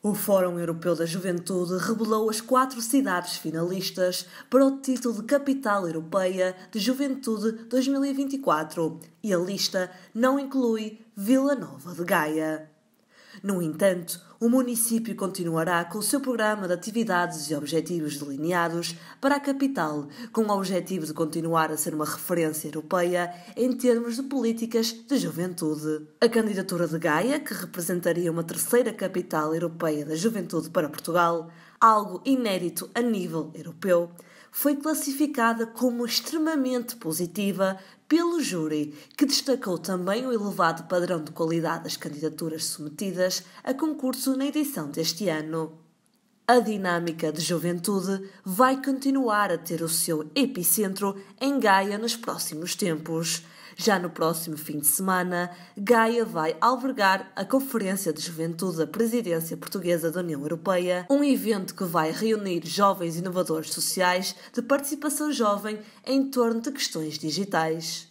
O Fórum Europeu da Juventude revelou as quatro cidades finalistas para o título de Capital Europeia de Juventude 2024 e a lista não inclui Vila Nova de Gaia. No entanto, o município continuará com o seu programa de atividades e objetivos delineados para a capital, com o objetivo de continuar a ser uma referência europeia em termos de políticas de juventude. A candidatura de Gaia, que representaria uma terceira capital europeia da juventude para Portugal, algo inédito a nível europeu, foi classificada como extremamente positiva pelo júri, que destacou também o elevado padrão de qualidade das candidaturas submetidas a concurso na edição deste ano. A dinâmica de juventude vai continuar a ter o seu epicentro em Gaia nos próximos tempos. Já no próximo fim de semana, Gaia vai albergar a Conferência de Juventude da Presidência Portuguesa da União Europeia, um evento que vai reunir jovens inovadores sociais de participação jovem em torno de questões digitais.